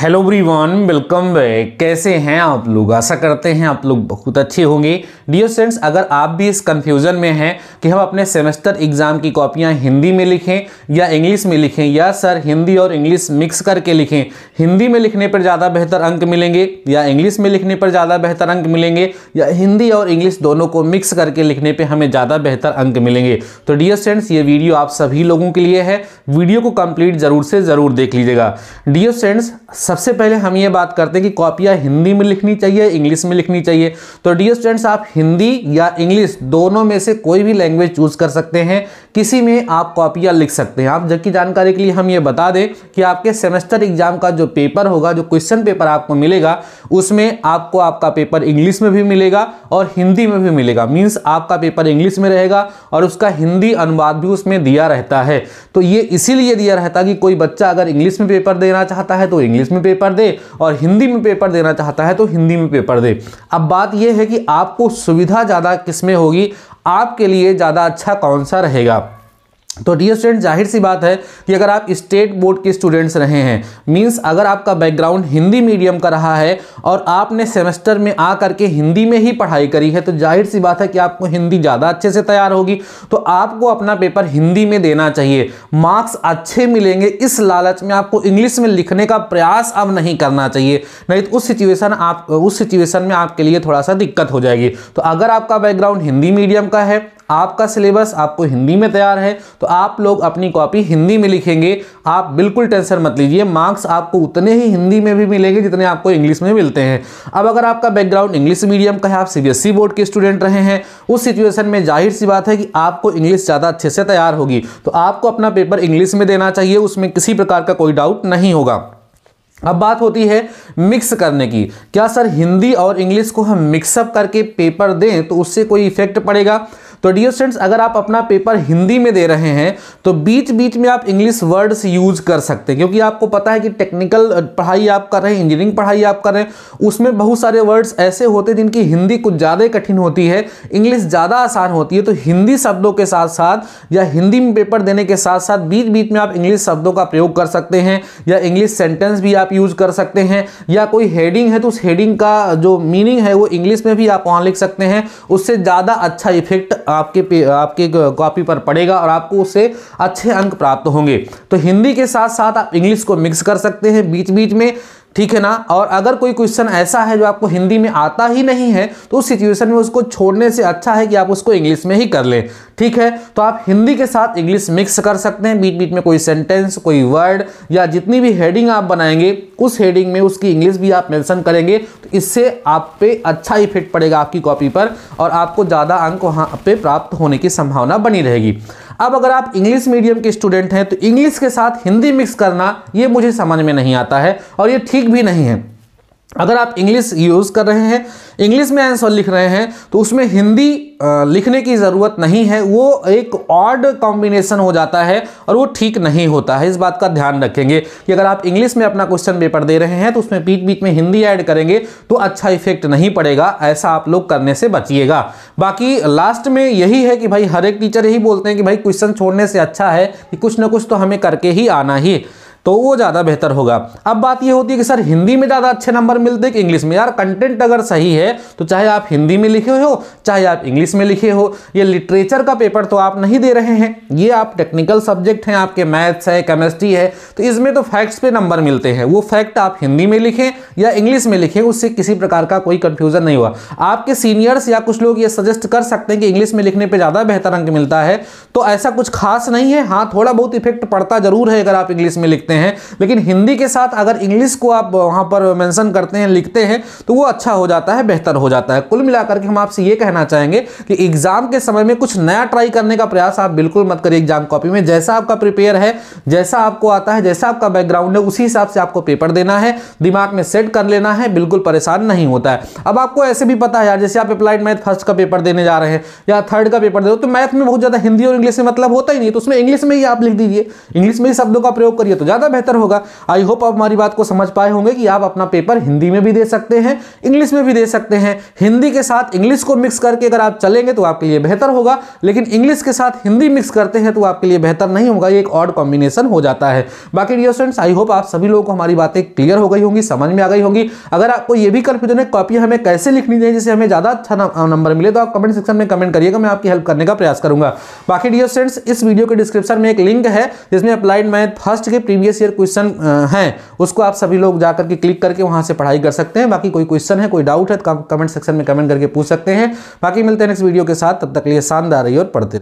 hello one welcome कैसे हैं आप लोग आशा करते हैं आप लोग बहुत अच्छे होंगे डियर स्टूडेंट्स अगर आप भी इस कन्फ्यूज़न में हैं कि हम अपने सेमेस्टर एग्ज़ाम की कॉपियां हिंदी में लिखें या इंग्लिश में लिखें या सर हिंदी और इंग्लिश मिक्स करके लिखें हिंदी में लिखने पर ज़्यादा बेहतर अंक मिलेंगे या इंग्लिश में लिखने पर ज़्यादा बेहतर अंक मिलेंगे या हिंदी और इंग्लिश दोनों को मिक्स करके लिखने पर हमें ज़्यादा बेहतर अंक मिलेंगे तो डियर स्टूडेंट्स ये वीडियो आप सभी लोगों के लिए है वीडियो को कम्प्लीट ज़रूर से ज़रूर देख लीजिएगा डियर स्टूडेंट्स सबसे पहले हम ये बात करते हैं कि कॉपियाँ हिंदी में लिखनी चाहिए इंग्लिश में लिखनी चाहिए तो डियर स्टूडेंट्स आप हिंदी या इंग्लिश दोनों में से कोई भी लैंग्वेज चूज कर सकते हैं किसी में आप कॉपियाँ लिख सकते हैं आप जबकि जानकारी के लिए हम ये बता दें कि आपके सेमेस्टर एग्जाम का जो पेपर होगा जो क्वेश्चन पेपर आपको मिलेगा उसमें आपको आपका पेपर इंग्लिश में भी मिलेगा और हिंदी में भी मिलेगा मीन्स आपका पेपर इंग्लिश में रहेगा और उसका हिंदी अनुवाद भी उसमें दिया रहता है तो ये इसीलिए दिया रहता कि कोई बच्चा अगर इंग्लिश में पेपर देना चाहता है तो इंग्लिश में में पेपर दे और हिंदी में पेपर देना चाहता है तो हिंदी में पेपर दे अब बात यह है कि आपको सुविधा ज़्यादा किस में होगी आपके लिए ज़्यादा अच्छा कौन सा रहेगा तो डी स्टूडेंट जाहिर सी बात है कि अगर आप स्टेट बोर्ड के स्टूडेंट्स रहे हैं मींस अगर आपका बैकग्राउंड हिंदी मीडियम का रहा है और आपने सेमेस्टर में आ करके हिंदी में ही पढ़ाई करी है तो जाहिर सी बात है कि आपको हिंदी ज़्यादा अच्छे से तैयार होगी तो आपको अपना पेपर हिंदी में देना चाहिए मार्क्स अच्छे मिलेंगे इस लालच में आपको इंग्लिश में लिखने का प्रयास अब नहीं करना चाहिए नहीं तो उस सिचुएसन आप उस सिचुएसन में आपके लिए थोड़ा सा दिक्कत हो जाएगी तो अगर आपका बैकग्राउंड हिंदी मीडियम का है आपका सिलेबस आपको हिंदी में तैयार है तो आप लोग अपनी कॉपी हिंदी में लिखेंगे आप बिल्कुल टेंशन मत लीजिए मार्क्स आपको उतने ही हिंदी में भी मिलेंगे जितने आपको इंग्लिश में मिलते हैं अब अगर आपका बैकग्राउंड इंग्लिश मीडियम का है आप सीबीएसई बोर्ड e के स्टूडेंट रहे हैं उस सिचुएशन में जाहिर सी बात है कि आपको इंग्लिश ज़्यादा अच्छे से तैयार होगी तो आपको अपना पेपर इंग्लिश में देना चाहिए उसमें किसी प्रकार का कोई डाउट नहीं होगा अब बात होती है मिक्स करने की क्या सर हिंदी और इंग्लिश को हम मिक्सअप करके पेपर दें तो उससे कोई इफेक्ट पड़ेगा तो डियर स्टूडेंट्स अगर आप अपना पेपर हिंदी में दे रहे हैं तो बीच बीच में आप इंग्लिश वर्ड्स यूज कर सकते हैं क्योंकि आपको पता है कि टेक्निकल पढ़ाई आप कर रहे हैं इंजीनियरिंग पढ़ाई आप कर रहे हैं उसमें बहुत सारे वर्ड्स ऐसे होते हैं जिनकी हिंदी कुछ ज़्यादा कठिन होती है इंग्लिश ज़्यादा आसान होती है तो हिंदी शब्दों के साथ साथ या हिंदी में पेपर देने के साथ साथ बीच बीच में आप इंग्लिश शब्दों का प्रयोग कर सकते हैं या इंग्लिश सेंटेंस भी आप यूज कर सकते हैं या कोई हेडिंग है तो उस हेडिंग का जो मीनिंग है वो इंग्लिश में भी आप वहां लिख सकते हैं उससे ज़्यादा अच्छा इफेक्ट आपके आपके कॉपी पर पड़ेगा और आपको उससे अच्छे अंक प्राप्त होंगे तो हिंदी के साथ साथ आप इंग्लिश को मिक्स कर सकते हैं बीच बीच में ठीक है ना और अगर कोई क्वेश्चन ऐसा है जो आपको हिंदी में आता ही नहीं है तो उस सिचुएशन में उसको छोड़ने से अच्छा है कि आप उसको इंग्लिश में ही कर लें ठीक है तो आप हिंदी के साथ इंग्लिश मिक्स कर सकते हैं बीच बीच में कोई सेंटेंस कोई वर्ड या जितनी भी हेडिंग आप बनाएंगे उस हेडिंग में उसकी इंग्लिश भी आप मैंसन करेंगे तो इससे आप पे अच्छा इफेक्ट पड़ेगा आपकी कॉपी पर और आपको ज़्यादा अंक वहाँ पे प्राप्त होने की संभावना बनी रहेगी अब अगर आप इंग्लिश मीडियम के स्टूडेंट हैं तो इंग्लिश के साथ हिंदी मिक्स करना ये मुझे समझ में नहीं आता है और ये ठीक भी नहीं है अगर आप इंग्लिश यूज़ कर रहे हैं इंग्लिश में आंसर लिख रहे हैं तो उसमें हिंदी लिखने की ज़रूरत नहीं है वो एक ऑड कॉम्बिनेशन हो जाता है और वो ठीक नहीं होता है इस बात का ध्यान रखेंगे कि अगर आप इंग्लिश में अपना क्वेश्चन पेपर दे रहे हैं तो उसमें बीच बीच में हिंदी ऐड करेंगे तो अच्छा इफेक्ट नहीं पड़ेगा ऐसा आप लोग करने से बचिएगा बाकी लास्ट में यही है कि भाई हर एक टीचर यही बोलते हैं कि भाई क्वेश्चन छोड़ने से अच्छा है कि कुछ ना कुछ तो हमें करके ही आना ही तो वो ज़्यादा बेहतर होगा अब बात ये होती है कि सर हिंदी में ज़्यादा अच्छे नंबर मिलते हैं कि इंग्लिश में यार कंटेंट अगर सही है तो चाहे आप हिंदी में लिखे हो चाहे आप इंग्लिश में लिखे हो ये लिटरेचर का पेपर तो आप नहीं दे रहे हैं ये आप टेक्निकल सब्जेक्ट हैं आपके मैथ्स है केमिस्ट्री है तो इसमें तो फैक्ट्स पे नंबर मिलते हैं वो फैक्ट आप हिंदी में लिखें या इंग्लिश में लिखें उससे किसी प्रकार का कोई कंफ्यूजन नहीं हुआ आपके सीनियर्स या कुछ लोग ये सजेस्ट कर सकते हैं कि इंग्लिश में लिखने पर ज़्यादा बेहतर अंक मिलता है तो ऐसा कुछ खास नहीं है हाँ थोड़ा बहुत इफेक्ट पड़ता जरूर है अगर आप इंग्लिश में लिखते देखते हैं लेकिन हिंदी के साथ अगर इंग्लिश को आप वहाँ पर मैंसन करते हैं लिखते हैं तो वो अच्छा हो जाता है बेहतर हो जाता है कुल मिलाकर के हम आपसे ये कहना चाहेंगे कि एग्ज़ाम के समय में कुछ नया ट्राई करने का प्रयास आप बिल्कुल मत करिए एग्जाम कॉपी में जैसा आपका प्रिपेयर है जैसा आपको आता है जैसा आपका बैकग्राउंड है उसी हिसाब से आपको पेपर देना है दिमाग में सेट कर लेना है बिल्कुल परेशान नहीं होता है अब आपको ऐसे भी पता है यार जैसे आप अप्लाइड मैथ फर्स्ट का पेपर देने जा रहे हैं या थर्ड का पेपर दे तो मैथ में बहुत ज़्यादा हिंदी और इंग्लिश में मतलब होता ही नहीं तो उसमें इंग्लिश में ही आप लिख दीजिए इंग्लिश में ही शब्दों का प्रयोग करिए तो ज़्यादा ज़्यादा बेहतर होगा आई होप आप हमारी बात को समझ पाए होंगे कि आप अपना पेपर हिंदी में भी दे सकते हैं इंग्लिश में भी दे सकते हैं हिंदी के साथ इंग्लिश को मिक्स करके अगर आप चलेंगे तो आपके लिए बेहतर होगा लेकिन इंग्लिश के साथ हिंदी मिक्स करते हैं तो आपके लिए बेहतर नहीं होगा ये एक ऑड कॉम्बिनेशन हो जाता है बाकी डियर स्टूडेंट्स आई होप आप सभी लोगों को हमारी बातें क्लियर हो गई होंगी समझ में आ गई होगी अगर आपको ये भी कन्फ्यूजन है कॉपी हमें कैसे लिखनी चाहिए जिससे हमें ज़्यादा अच्छा नंबर मिले तो आप कमेंट सेक्शन में कमेंट करिएगा मैं आपकी हेल्प करने का प्रयास करूंगा बाकी डियर स्टूडेंट्स इस वीडियो के डिस्क्रिप्शन में एक लिंक है जिसमें अप्लाइड मैथ फर्स्ट के प्रीवियस प्रीवियस ईयर क्वेश्चन हैं उसको आप सभी लोग जाकर के क्लिक करके वहां से पढ़ाई कर सकते हैं बाकी कोई क्वेश्चन है कोई डाउट है तो कमेंट सेक्शन में कमेंट करके पूछ सकते हैं बाकी मिलते हैं नेक्स्ट वीडियो के साथ तब तक लिए शानदार रही और पढ़ते